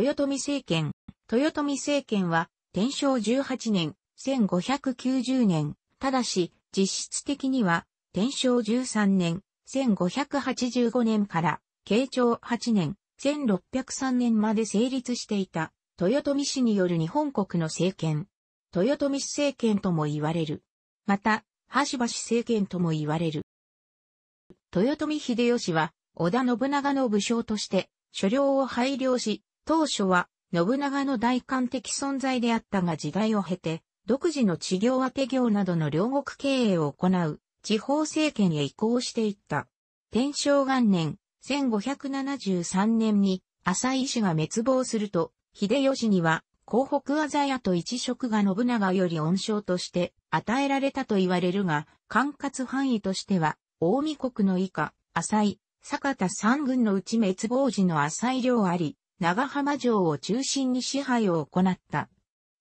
豊臣政権。豊臣政権は、天正18年、1590年、ただし、実質的には、天正13年、1585年から、慶長8年、1603年まで成立していた、豊臣氏による日本国の政権。豊臣政権とも言われる。また、橋橋政権とも言われる。豊臣秀吉は、織田信長の武将として、所領を配慮し、当初は、信長の大官的存在であったが時代を経て、独自の治療当て業などの両国経営を行う、地方政権へ移行していった。天正元年、1573年に、浅井氏が滅亡すると、秀吉には、広北鮮やと一職が信長より恩賞として与えられたと言われるが、管轄範囲としては、大見国の以下、浅井、坂田三軍のうち滅亡時の浅井領あり、長浜城を中心に支配を行った。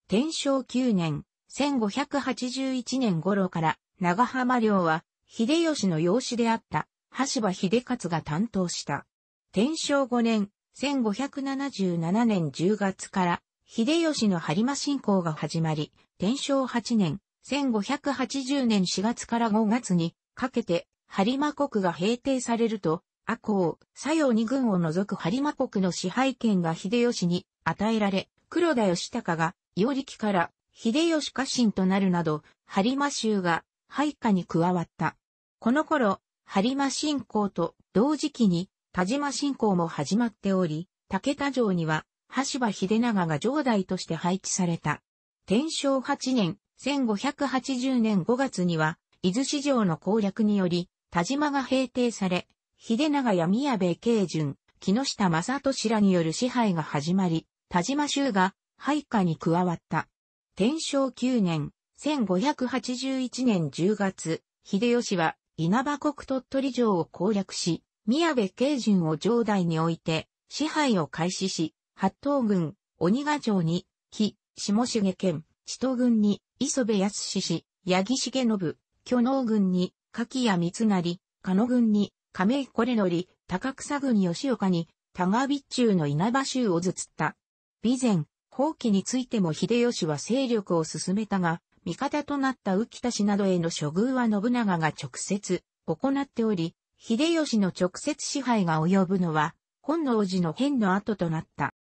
天正9年、1581年頃から長浜領は秀吉の養子であった橋場秀勝が担当した。天正5年、1577年10月から秀吉の播磨信仰が始まり、天正8年、1580年4月から5月にかけて播磨国が平定されると、阿公、左右二軍を除く播磨国の支配権が秀吉に与えられ、黒田義高が、伊力から、秀吉家臣となるなど、播磨州が、配下に加わった。この頃、播磨信仰と同時期に、田島信仰も始まっており、竹田城には、橋場秀長が城代として配置された。天正8年、1580年5月には、伊豆市場の攻略により、田島が平定され、秀長や宮部慶順、木下正俊らによる支配が始まり、田島州が廃下に加わった。天正九年、1581年10月、秀吉は稲葉国鳥取城を攻略し、宮部慶順を城代に置いて支配を開始し、八東軍、鬼ヶ城に、木、下重県、千都軍に、磯部康氏、八木重信、巨能軍に、柿谷三成、加野軍に、亀これのり、高草郡吉岡に、田賀備中の稲葉州をずつった。備前、放棄についても秀吉は勢力を進めたが、味方となった浮田氏などへの処遇は信長が直接行っており、秀吉の直接支配が及ぶのは、本能寺の変の後となった。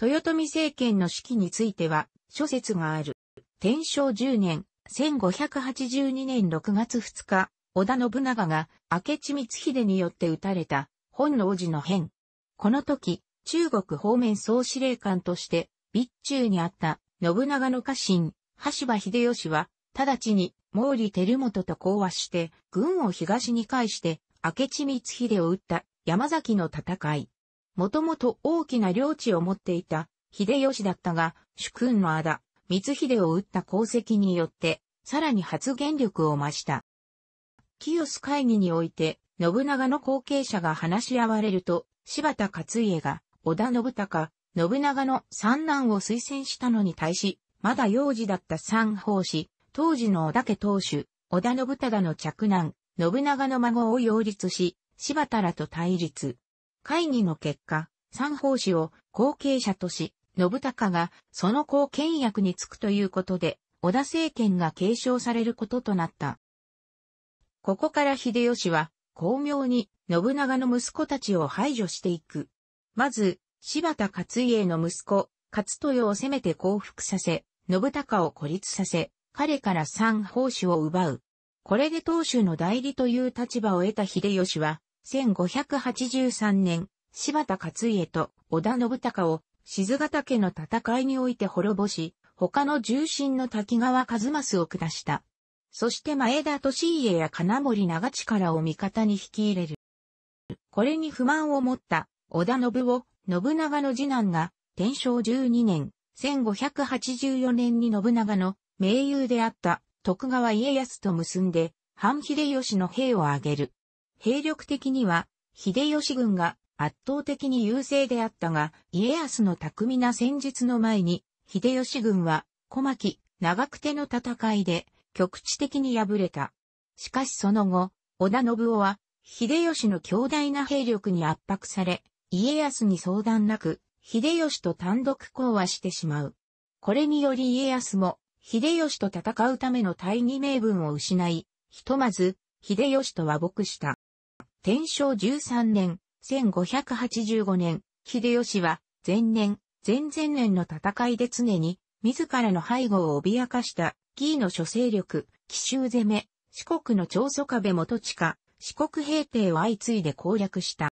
豊臣政権の指揮については、諸説がある。天正10年、1582年6月2日、織田信長が明智光秀によって撃たれた本能寺の変。この時、中国方面総司令官として、備中にあった信長の家臣、橋場秀吉は、直ちに毛利輝元と講和して、軍を東に返して、明智光秀を撃った山崎の戦い。もともと大きな領地を持っていた秀吉だったが、主君の仇、光秀を撃った功績によって、さらに発言力を増した。清須会議において、信長の後継者が話し合われると、柴田勝家が、織田信孝、信長の三男を推薦したのに対し、まだ幼児だった三法師、当時の織田家当主、織田信忠の着男、信長の孫を擁立し、柴田らと対立。会議の結果、三法師を後継者とし、信孝がその後見役につくということで、織田政権が継承されることとなった。ここから秀吉は、巧妙に信長の息子たちを排除していく。まず、柴田勝家の息子、勝豊を攻めて降伏させ、信孝を孤立させ、彼から三宝主を奪う。これで当主の代理という立場を得た秀吉は、1583年、柴田勝家と織田信孝を静ヶ岳の戦いにおいて滅ぼし、他の重臣の滝川一益を下した。そして前田利家や金森長力を味方に引き入れる。これに不満を持った織田信夫、信長の次男が、天正12年、1584年に信長の盟友であった徳川家康と結んで、反秀吉の兵を挙げる。兵力的には、秀吉軍が圧倒的に優勢であったが、家康の巧みな戦術の前に、秀吉軍は、小牧、長久手の戦いで、局地的に敗れた。しかしその後、織田信夫は、秀吉の強大な兵力に圧迫され、家康に相談なく、秀吉と単独講和してしまう。これにより家康も、秀吉と戦うための大義名分を失い、ひとまず、秀吉と和睦した。天正13年、1585年、秀吉は、前年、前々年の戦いで常に、自らの背後を脅かした、紀伊の諸勢力、奇襲攻め、四国の長祖壁元地下、四国平定を相次いで攻略した。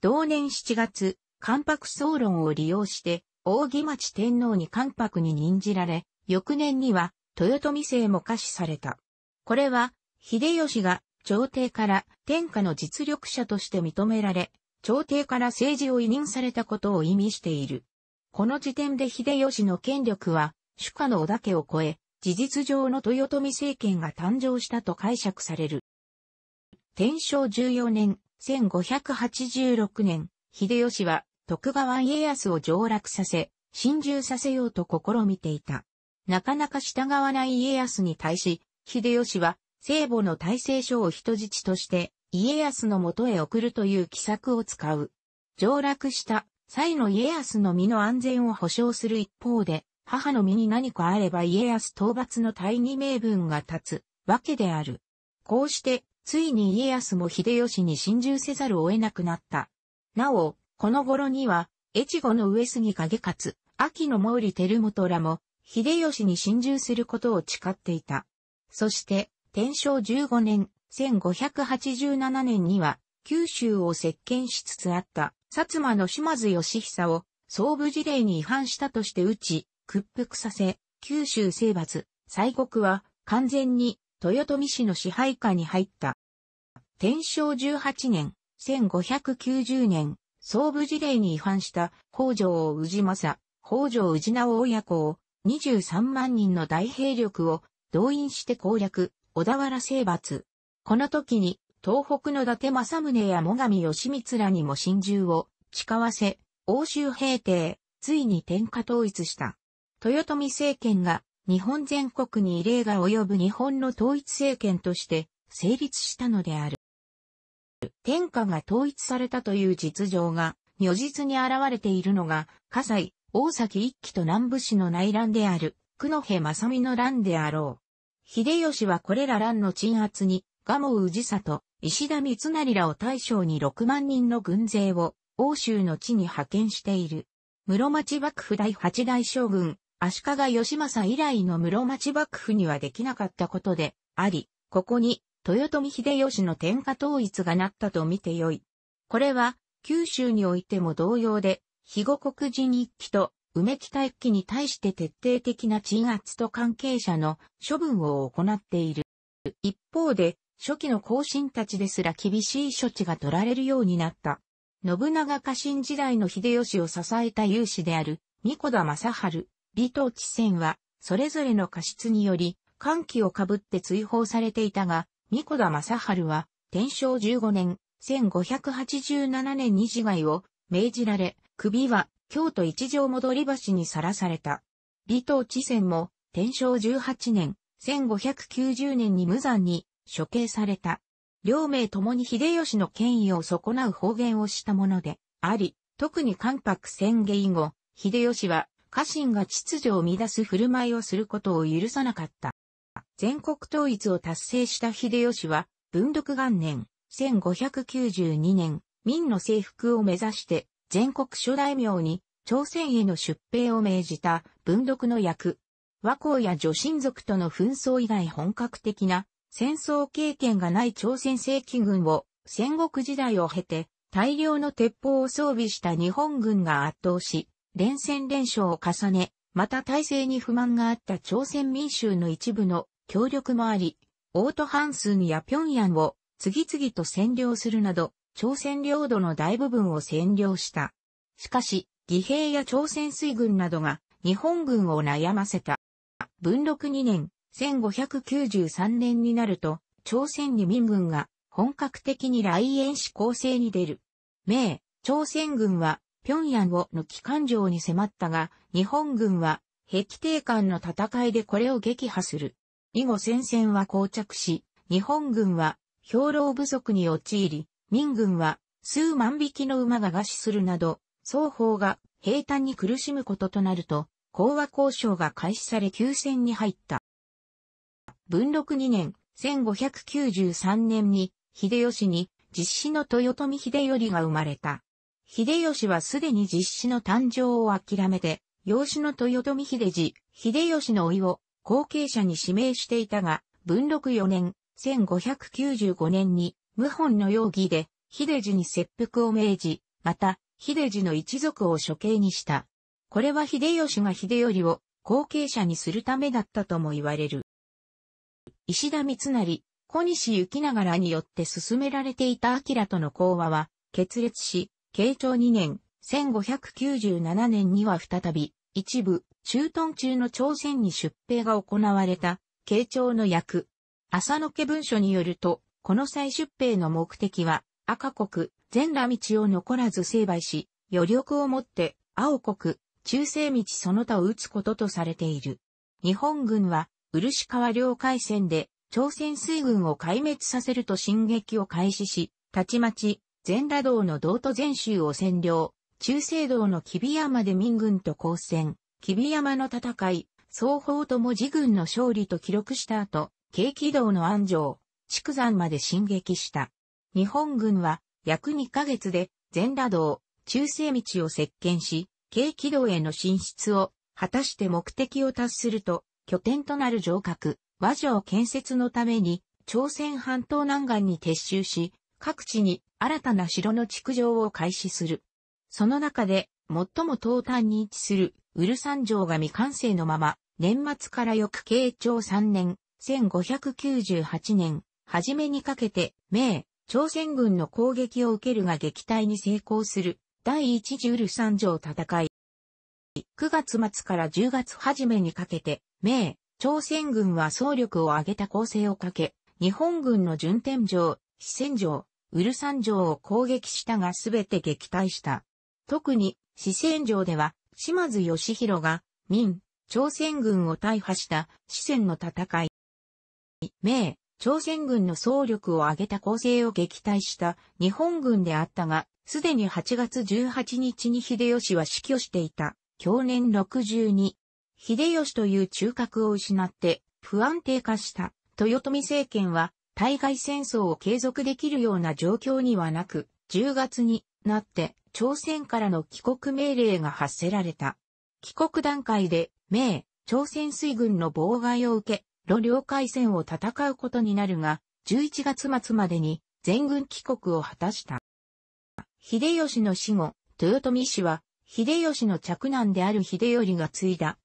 同年7月、関白総論を利用して、大木町天皇に関白に任じられ、翌年には、豊臣制も可視された。これは、秀吉が朝廷から天下の実力者として認められ、朝廷から政治を委任されたことを意味している。この時点で秀吉の権力は、主家の織田家を超え、事実上の豊臣政権が誕生したと解釈される。天正14年、1586年、秀吉は徳川家康を上洛させ、侵入させようと試みていた。なかなか従わない家康に対し、秀吉は聖母の大聖書を人質として家康のもとへ送るという奇策を使う。上洛した妻の家康の身の安全を保障する一方で、母の身に何かあれば家康討伐の大義名分が立つわけである。こうして、ついに家康も秀吉に侵入せざるを得なくなった。なお、この頃には、越後の上杉景勝、秋の毛利輝元らも、秀吉に侵入することを誓っていた。そして、天正15年、1587年には、九州を接見しつつあった、薩摩の島津義久を総武事例に違反したとして打ち、屈服させ、九州征伐、西国は完全に豊臣氏の支配下に入った。天正18年、1590年、総武事例に違反した北条氏政、北条氏直親子を23万人の大兵力を動員して攻略、小田原征伐。この時に東北の伊達政宗や最上義光らにも真珠を誓わせ、欧州平定、ついに天下統一した。豊臣政権が日本全国に異例が及ぶ日本の統一政権として成立したのである。天下が統一されたという実情が如実に現れているのが、葛西、大崎一騎と南部市の内乱である、久野平正美の乱であろう。秀吉はこれら乱の鎮圧に、蒲生氏里、石田三成らを大将に6万人の軍勢を欧州の地に派遣している。室町幕府第八代将軍、足利義政以来の室町幕府にはできなかったことであり、ここに豊臣秀吉の天下統一がなったと見てよい。これは九州においても同様で、肥後国人一揆と梅北一揆に対して徹底的な鎮圧と関係者の処分を行っている。一方で、初期の後進たちですら厳しい処置が取られるようになった。信長家臣時代の秀吉を支えた勇士である、三子田正春、尾藤知仙は、それぞれの過失により、歓喜をかぶって追放されていたが、三子田正春は、天正15年、1587年に自害を命じられ、首は京都一条戻り橋にさらされた。尾藤知仙も、天正18年、1590年に無残に処刑された。両名ともに秀吉の権威を損なう方言をしたものであり、特に関白宣言以後、秀吉は家臣が秩序を乱す振る舞いをすることを許さなかった。全国統一を達成した秀吉は、文禄元年、1592年、民の征服を目指して、全国諸大名に朝鮮への出兵を命じた文禄の役。和光や女神族との紛争以外本格的な戦争経験がない朝鮮正規軍を戦国時代を経て大量の鉄砲を装備した日本軍が圧倒し、連戦連勝を重ね、また体制に不満があった朝鮮民衆の一部の協力もあり、オートハンスンや平壌を次々と占領するなど、朝鮮領土の大部分を占領した。しかし、義兵や朝鮮水軍などが日本軍を悩ませた。文禄2年、1593年になると、朝鮮に民軍が本格的に来園し攻勢に出る。明、朝鮮軍は平壌を抜き環状に迫ったが、日本軍は壁定艦の戦いでこれを撃破する。以後戦線は膠着し、日本軍は兵糧不足に陥り、民軍は数万匹の馬が餓死するなど、双方が平坦に苦しむこととなると、講和交渉が開始され休戦に入った。文禄2年、1593年に、秀吉に、実子の豊臣秀頼が生まれた。秀吉はすでに実子の誕生を諦めて、養子の豊臣秀次、秀吉のいを後継者に指名していたが、文禄4年、1595年に、謀反の容疑で、秀次に切腹を命じ、また、秀次の一族を処刑にした。これは秀吉が秀頼を後継者にするためだったとも言われる。石田三成、小西行長らによって進められていた明との講和は、決裂し、慶長2年、1597年には再び、一部、駐屯中の朝鮮に出兵が行われた、慶長の役。浅野家文書によると、この再出兵の目的は、赤国、全羅道を残らず成敗し、余力をもって、青国、中世道その他を打つこととされている。日本軍は、漆川領海戦で朝鮮水軍を壊滅させると進撃を開始し、たちまち全羅道の道都全州を占領、中西道の木備山で民軍と交戦、木備山の戦い、双方とも自軍の勝利と記録した後、景気道の安城、畜山まで進撃した。日本軍は約2ヶ月で全羅道、中西道を接見し、景気道への進出を果たして目的を達すると、拠点となる城郭、和城建設のために、朝鮮半島南岸に撤収し、各地に新たな城の築城を開始する。その中で、最も東端に位置する、ウルサン城が未完成のまま、年末から翌慶長3年、1598年、初めにかけて、明、朝鮮軍の攻撃を受けるが撃退に成功する、第一次ウルサン城戦い、9月末から10月初めにかけて、明、朝鮮軍は総力を挙げた攻勢をかけ、日本軍の順天城、四川城、ウルサン城を攻撃したがすべて撃退した。特に、四川城では、島津義弘が、明、朝鮮軍を大破した四川の戦い。明、朝鮮軍の総力を挙げた攻勢を撃退した日本軍であったが、すでに8月18日に秀吉は死去していた。享年62。秀吉という中核を失って不安定化した豊臣政権は対外戦争を継続できるような状況にはなく、10月になって朝鮮からの帰国命令が発せられた。帰国段階で、明、朝鮮水軍の妨害を受け、路領海戦を戦うことになるが、11月末までに全軍帰国を果たした。秀吉の死後、豊臣氏は秀吉の嫡男である秀頼が継いだ。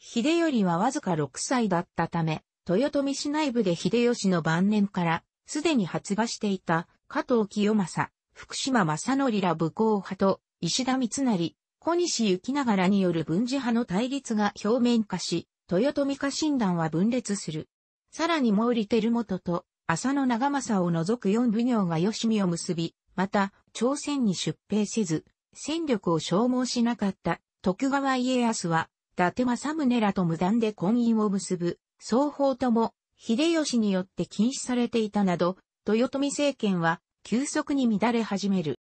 秀頼はわずか6歳だったため、豊臣市内部で秀吉の晩年から、すでに発芽していた加藤清正、福島正則ら武功派と石田三成、小西行長らによる軍事派の対立が表面化し、豊臣家診断は分裂する。さらに毛利輝元と浅野長政を除く四奉行が吉見を結び、また朝鮮に出兵せず、戦力を消耗しなかった徳川家康は、伊達政宗らと無断で婚姻を結ぶ、双方とも、秀吉によって禁止されていたなど、豊臣政権は急速に乱れ始める。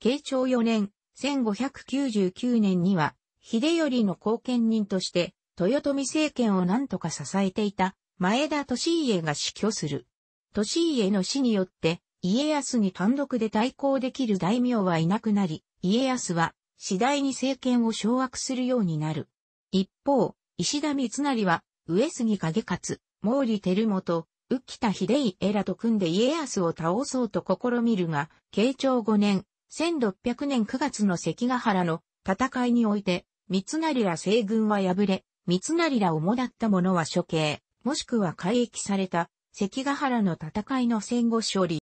慶長4年、1599年には、秀頼の後見人として、豊臣政権を何とか支えていた、前田利家が死去する。利家の死によって、家康に単独で対抗できる大名はいなくなり、家康は次第に政権を掌握するようになる。一方、石田三成は、上杉景勝、毛利輝元、浮田秀家らと組んで家康を倒そうと試みるが、慶長5年、1600年9月の関ヶ原の戦いにおいて、三成ら西軍は敗れ、三成らをもだった者は処刑、もしくは改役された、関ヶ原の戦いの戦後勝利。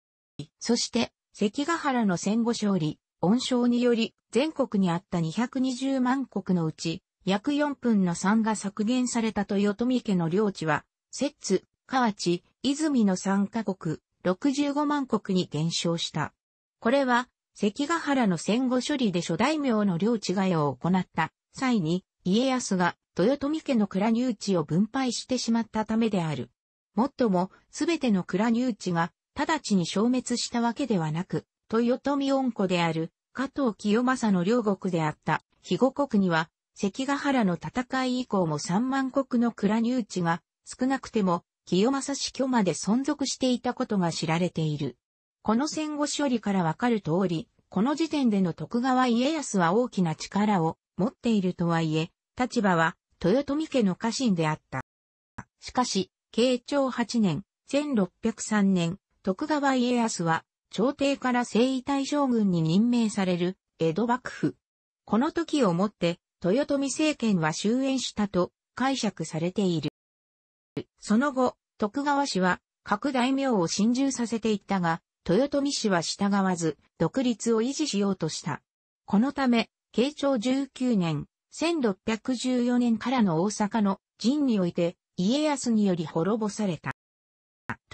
そして、関ヶ原の戦後勝利、温床により全国にあった220万国のうち約4分の3が削減された豊臣家の領地は、摂津、河内、泉の3カ国、65万国に減少した。これは、関ヶ原の戦後処理で諸大名の領地替えを行った際に、家康が豊臣家の蔵入地を分配してしまったためである。もっとも、すべての蔵入地が直ちに消滅したわけではなく、豊臣恩子である加藤清正の両国であった肥後国には、関ヶ原の戦い以降も三万国の蔵入地が少なくても清正死去まで存続していたことが知られている。この戦後処理からわかる通り、この時点での徳川家康は大きな力を持っているとはいえ、立場は豊臣家の家臣であった。しかし、慶長8年、1603年、徳川家康は朝廷から征夷大将軍に任命される江戸幕府。この時をもって豊臣政権は終焉したと解釈されている。その後、徳川氏は各大名を侵入させていったが、豊臣氏は従わず、独立を維持しようとした。このため、慶長19年、1614年からの大阪の陣において、家康により滅ぼされた。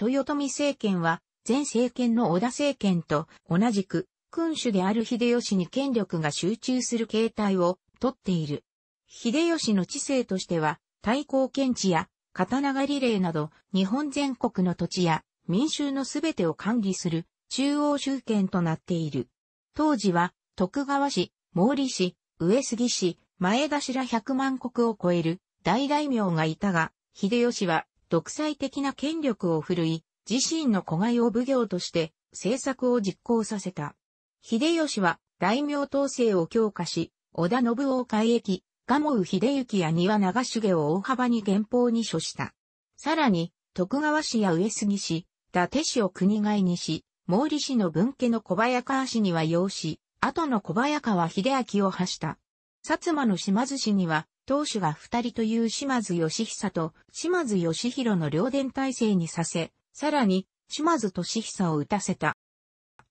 豊臣政権は、前政権の織田政権と同じく、君主である秀吉に権力が集中する形態をとっている。秀吉の知性としては、対抗検知や、刀狩り令など、日本全国の土地や民衆のすべてを管理する中央集権となっている。当時は、徳川氏、毛利氏、上杉氏、前頭百万国を超える大大名がいたが、秀吉は独裁的な権力を振るい、自身の子飼いを奉行として政策を実行させた。秀吉は大名統制を強化し、織田信夫改役、賀茂秀行や庭長重を大幅に減法に処した。さらに、徳川氏や上杉氏、伊達氏を国外にし、毛利氏の分家の小早川氏には養子、後の小早川秀明を発した。薩摩の島津氏には、当主が二人という島津義久と島津義弘の両伝体制にさせ、さらに、島津俊久を打たせた。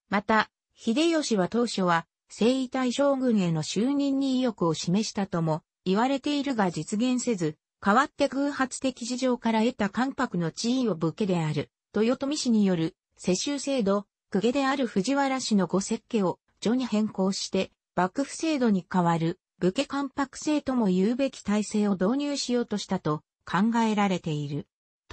また、秀吉は当初は、征夷大将軍への就任に意欲を示したとも言われているが実現せず、代わって偶発的事情から得た関白の地位を武家である、豊臣氏による世襲制度、公家である藤原氏の御設計を序に変更して、幕府制度に代わる武家関白制とも言うべき体制を導入しようとしたと考えられている。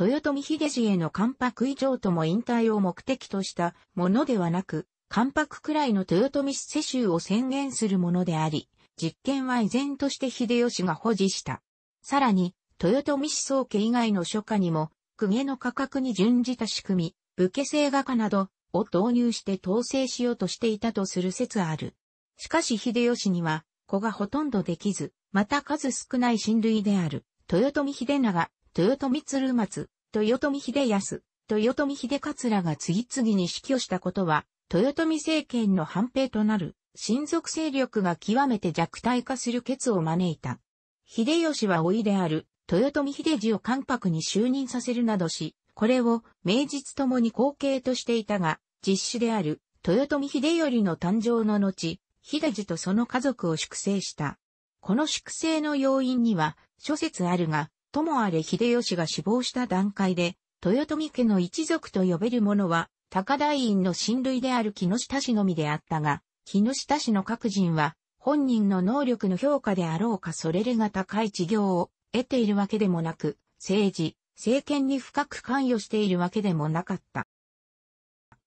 豊臣秀次への関白以上とも引退を目的としたものではなく、関白くらいの豊臣世襲を宣言するものであり、実権は依然として秀吉が保持した。さらに、豊臣思想家以外の書家にも、公家の価格に準じた仕組み、武家制画家などを導入して統制しようとしていたとする説ある。しかし秀吉には、子がほとんどできず、また数少ない親類である、豊臣秀長、豊臣鶴松、豊臣秀康、豊臣秀らが次々に死去したことは、豊臣政権の反兵となる、親族勢力が極めて弱体化する決を招いた。秀吉は老いである、豊臣秀次を関白に就任させるなどし、これを名実ともに後継としていたが、実子である、豊臣秀頼の誕生の後、秀次とその家族を粛清した。この粛清の要因には、諸説あるが、ともあれ秀吉が死亡した段階で、豊臣家の一族と呼べる者は、高台院の親類である木下氏のみであったが、木下氏の各人は、本人の能力の評価であろうかそれれが高い事業を得ているわけでもなく、政治、政権に深く関与しているわけでもなかった。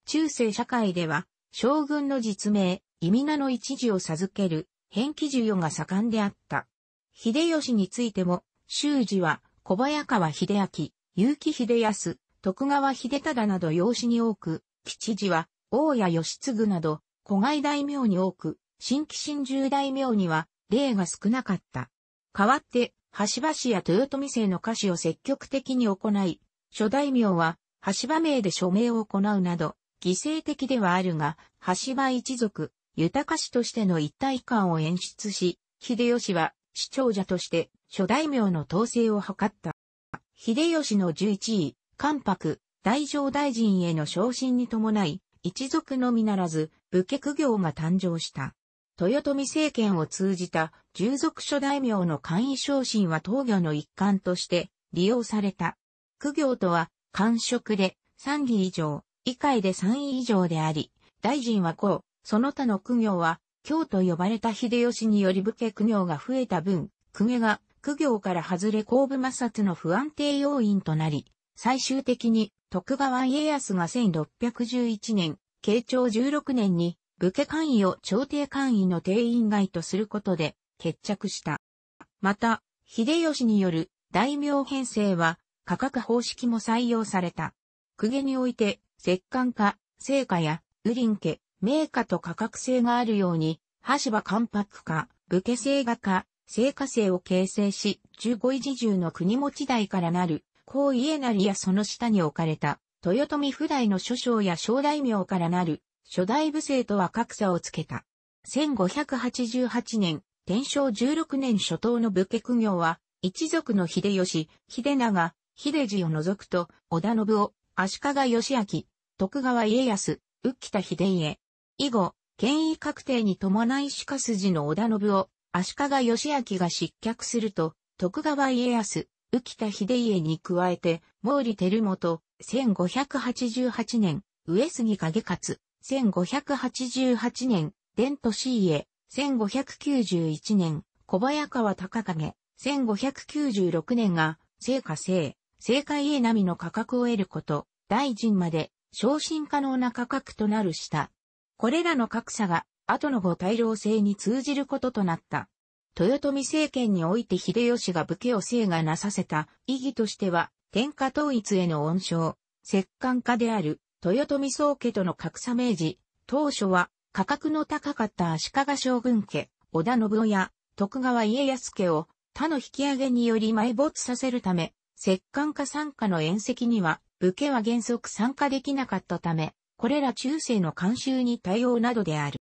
中世社会では、将軍の実名、意味名の一時を授ける、返記授与が盛んであった。秀吉についても、修二は、小早川秀明、結城秀康、徳川秀忠など養子に多く、吉次は、大谷義継など、古外大名に多く、新規新十大名には、例が少なかった。代わって、橋橋や豊臣姓の歌詞を積極的に行い、諸大名は、橋場名で署名を行うなど、犠牲的ではあるが、橋場一族、豊か氏としての一体感を演出し、秀吉は、市長者として、諸大名の統制を図った。秀吉の11位、関白、大乗大臣への昇進に伴い、一族のみならず、武家苦行が誕生した。豊臣政権を通じた従属諸大名の簡易昇進は当魚の一環として利用された。苦行とは、官職で3議以上、以下で3位以上であり、大臣は公、その他の苦行は、京と呼ばれた秀吉により武家苦行が増えた分、公家が苦行から外れ後部摩擦の不安定要因となり、最終的に徳川家康が1611年、慶長16年に武家官位を朝廷官位の定員外とすることで決着した。また、秀吉による大名編成は価格方式も採用された。公家において、石棺家、聖家や、ウリン家、名家と価格性があるように、橋場関白家、武家聖画家、聖火星を形成し、十五位自中の国持ち代からなる、高家なりやその下に置かれた、豊臣不代の諸将や小大名からなる、初代武政とは格差をつけた。1588年、天正16年初頭の武家苦行は、一族の秀吉、秀長、秀次を除くと、織田信夫、足利義明、徳川家康、浮田秀家。以後、権威確定に伴い鹿筋の織田信夫、足利義明が失脚すると、徳川家康、浮田秀家に加えて、毛利輝元、1588年、上杉景勝、1588年、伝都市家、1591年、小早川隆景、1596年が、聖火聖、聖火家並みの価格を得ること、大臣まで、昇進可能な価格となるした。これらの格差が後の後大老制に通じることとなった。豊臣政権において秀吉が武家を制がなさせた意義としては、天下統一への恩賞、摂関家である豊臣宗家との格差明示、当初は価格の高かった足利将軍家、織田信夫や徳川家康家を他の引き上げにより埋没させるため、摂関家参加の宴席には武家は原則参加できなかったため、これら中世の慣習に対応などである。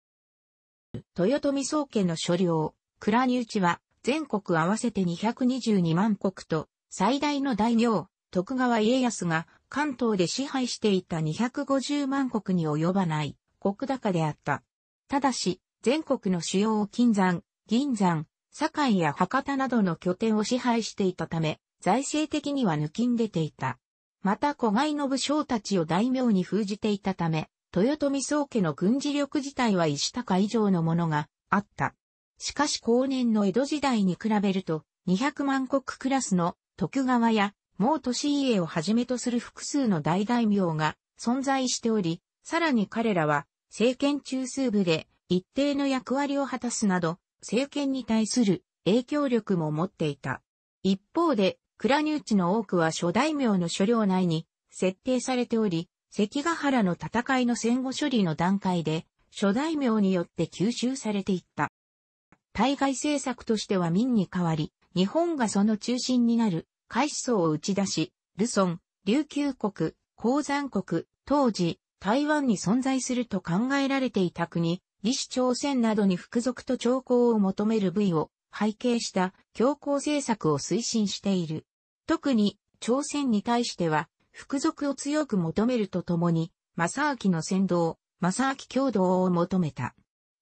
豊臣宗家の所領、倉荷内は、全国合わせて222万国と、最大の大名、徳川家康が、関東で支配していた250万国に及ばない、国高であった。ただし、全国の主要金山、銀山、堺や博多などの拠点を支配していたため、財政的には抜きん出ていた。また、小飼の武将たちを大名に封じていたため、豊臣宗家の軍事力自体は石高以上のものがあった。しかし後年の江戸時代に比べると、200万国クラスの徳川やもう年家をはじめとする複数の大大名が存在しており、さらに彼らは政権中枢部で一定の役割を果たすなど、政権に対する影響力も持っていた。一方で、倉入地の多くは諸大名の所領内に設定されており、関ヶ原の戦いの戦後処理の段階で、諸大名によって吸収されていった。対外政策としては民に代わり、日本がその中心になる、海思想を打ち出し、ルソン、琉球国、鉱山国、当時、台湾に存在すると考えられていた国、李氏朝鮮などに服属と徴工を求める部位を背景した強硬政策を推進している。特に朝鮮に対しては服属を強く求めるとともに、正明の先導、正明共同を求めた。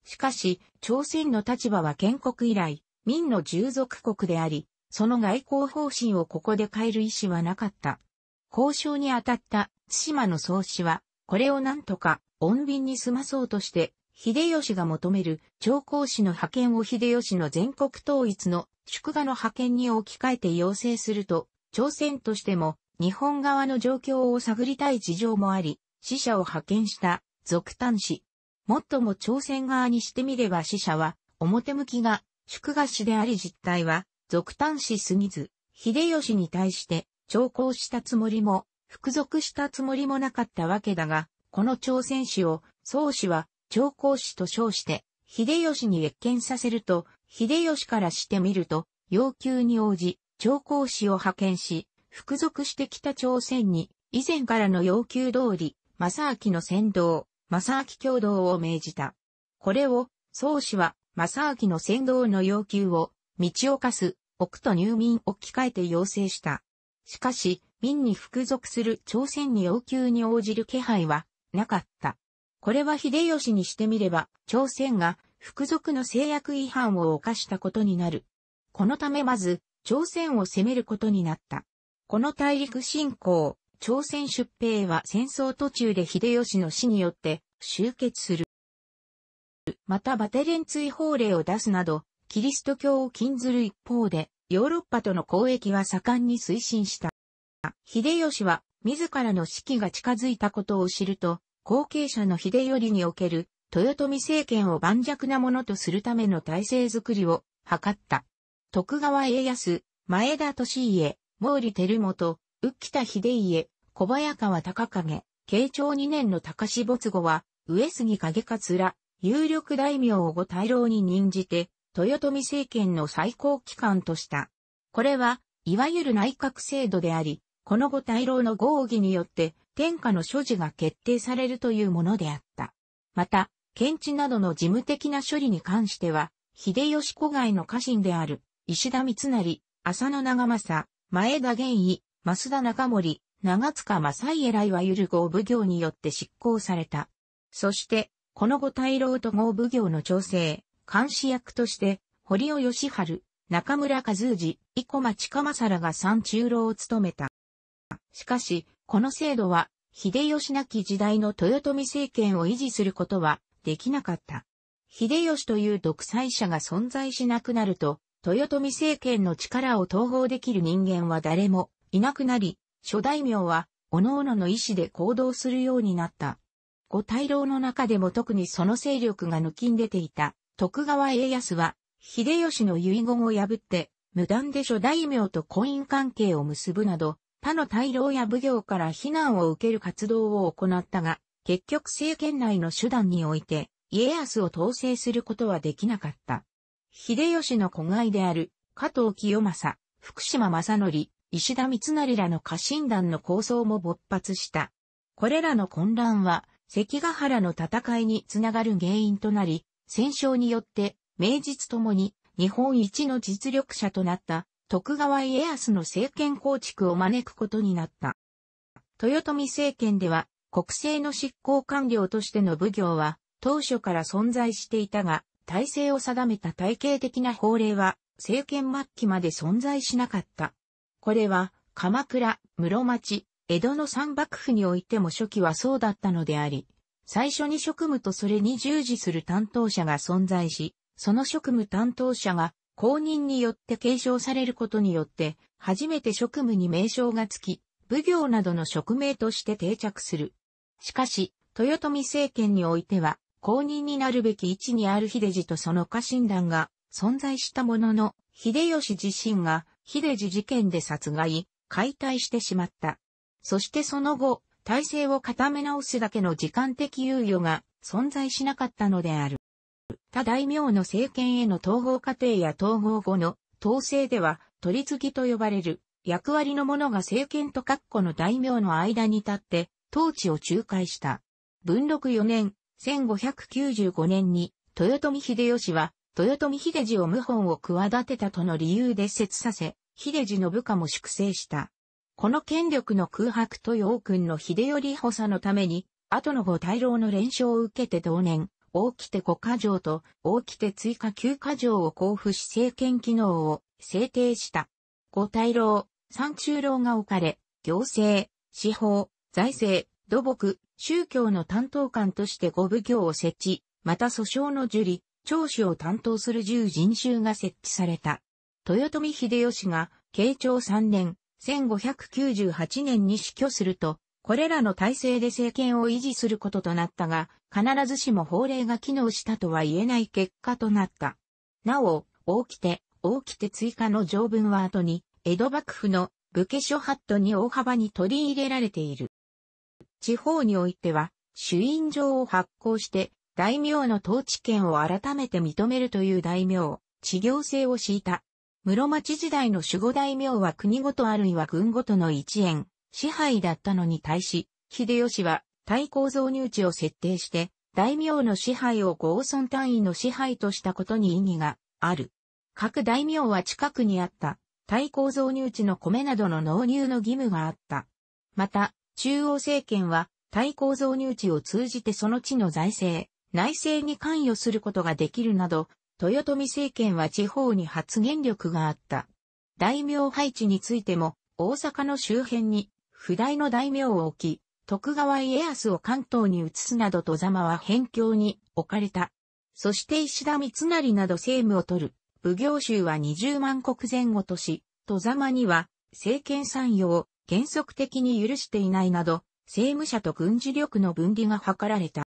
しかし、朝鮮の立場は建国以来、民の従属国であり、その外交方針をここで変える意思はなかった。交渉に当たった津島の創始は、これをなんとか穏便に済まそうとして、秀吉が求める長江氏の派遣を秀吉の全国統一の祝賀の派遣に置き換えて要請すると、朝鮮としても日本側の状況を探りたい事情もあり、死者を派遣した、続端使。もっとも朝鮮側にしてみれば死者は、表向きが、祝賀使であり実態は、続端使すぎず、秀吉に対して、朝貢したつもりも、服属したつもりもなかったわけだが、この朝鮮使を、宗氏は、長貢使と称して、秀吉に謁見させると、秀吉からしてみると、要求に応じ、長貢使を派遣し、服属して北朝鮮に、以前からの要求通り、正明の先導、正明共同を命じた。これを、宋氏は、正明の先導の要求を、道を課す、奥と入民をき換えて要請した。しかし、民に服属する朝鮮に要求に応じる気配は、なかった。これは秀吉にしてみれば、朝鮮が、服属の制約違反を犯したことになる。このためまず、朝鮮を攻めることになった。この大陸侵攻、朝鮮出兵は戦争途中で秀吉の死によって終結する。またバテレン追放令を出すなど、キリスト教を禁ずる一方で、ヨーロッパとの交易は盛んに推進した。秀吉は、自らの死期が近づいたことを知ると、後継者の秀頼における、豊臣政権を盤石なものとするための体制づくりを図った。徳川家康、前田利家、毛利輝元、浮田秀家、小早川隆景、慶長2年の高志没後は、上杉景ら、有力大名を五大老に任じて、豊臣政権の最高機関とした。これは、いわゆる内閣制度であり、この五大老の合議によって、天下の所持が決定されるというものであった。また、検知などの事務的な処理に関しては、秀吉古外の家臣である、石田三成、浅野長政、前田玄義、増田中森、長塚正家来はゆる合奉行によって執行された。そして、この後大老と合奉行の調整、監視役として、堀尾義春、中村和氏、生駒近鎌らが三中老を務めた。しかし、この制度は、秀吉なき時代の豊臣政権を維持することはできなかった。秀吉という独裁者が存在しなくなると、豊臣政権の力を統合できる人間は誰もいなくなり、諸大名は、各々の意思で行動するようになった。五大老の中でも特にその勢力が抜きん出ていた、徳川家康は、秀吉の遺言を破って、無断で諸大名と婚姻関係を結ぶなど、他の大老や奉行から非難を受ける活動を行ったが、結局政権内の手段において、家康を統制することはできなかった。秀吉の子外である、加藤清正、福島正則、石田三成らの家臣団の構想も勃発した。これらの混乱は、関ヶ原の戦いにつながる原因となり、戦勝によって、名実ともに日本一の実力者となった徳川家康の政権構築を招くことになった。豊臣政権では国政の執行官僚としての奉行は当初から存在していたが、体制を定めた体系的な法令は、政権末期まで存在しなかった。これは、鎌倉、室町、江戸の三幕府においても初期はそうだったのであり、最初に職務とそれに従事する担当者が存在し、その職務担当者が公認によって継承されることによって、初めて職務に名称がつき、奉行などの職名として定着する。しかし、豊臣政権においては、公認になるべき位置にある秀治とその家臣団が存在したものの、秀吉自身が秀治事件で殺害、解体してしまった。そしてその後、体制を固め直すだけの時間的猶予が存在しなかったのである。他大名の政権への統合過程や統合後の統制では取り次ぎと呼ばれる役割の者が政権と各個の大名の間に立って統治を仲介した。文禄4年、1595年に、豊臣秀吉は、豊臣秀吉を謀反を企てたとの理由で説させ、秀吉の部下も粛清した。この権力の空白と陽君の秀頼補佐のために、後の後大老の連勝を受けて同年、大きて5箇条と大きて追加9箇条を交付し政権機能を制定した。後大老、三中老が置かれ、行政、司法、財政、土木、宗教の担当官として五部行を設置、また訴訟の受理、聴取を担当する十人衆が設置された。豊臣秀吉が、慶長3年、1598年に死去すると、これらの体制で政権を維持することとなったが、必ずしも法令が機能したとは言えない結果となった。なお、大きて、大きて追加の条文は後に、江戸幕府の武家諸法度に大幅に取り入れられている。地方においては、主因状を発行して、大名の統治権を改めて認めるという大名、地行政を敷いた。室町時代の守護大名は国ごとあるいは軍ごとの一円、支配だったのに対し、秀吉は対抗造入地を設定して、大名の支配を合村単位の支配としたことに意義がある。各大名は近くにあった、対抗造入地の米などの納入の義務があった。また、中央政権は対抗増入地を通じてその地の財政、内政に関与することができるなど、豊臣政権は地方に発言力があった。大名配置についても、大阪の周辺に、不代の大名を置き、徳川家康を関東に移すなどとざまは辺境に置かれた。そして石田三成など政務を取る、奉行衆は20万石前後とし、戸様には、政権参与を、原則的に許していないなど、政務者と軍事力の分離が図られた。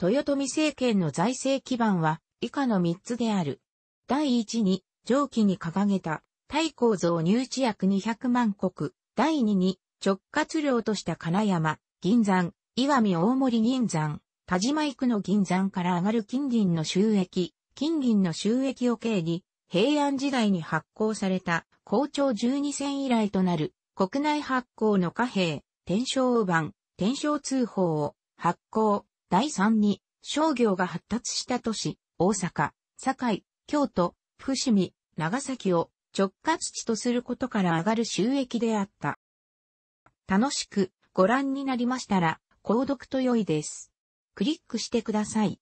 豊臣政権の財政基盤は以下の3つである。第1に、上記に掲げた、太閤像入地約200万国。第2に、直轄領とした金山、銀山、岩見大森銀山、田島行の銀山から上がる金銀の収益、金銀の収益を経に、平安時代に発行された、校長12選以来となる国内発行の貨幣、転生版、転生通報を発行、第3に、商業が発達した都市、大阪、堺、京都、伏見、長崎を直轄地とすることから上がる収益であった。楽しくご覧になりましたら、購読と良いです。クリックしてください。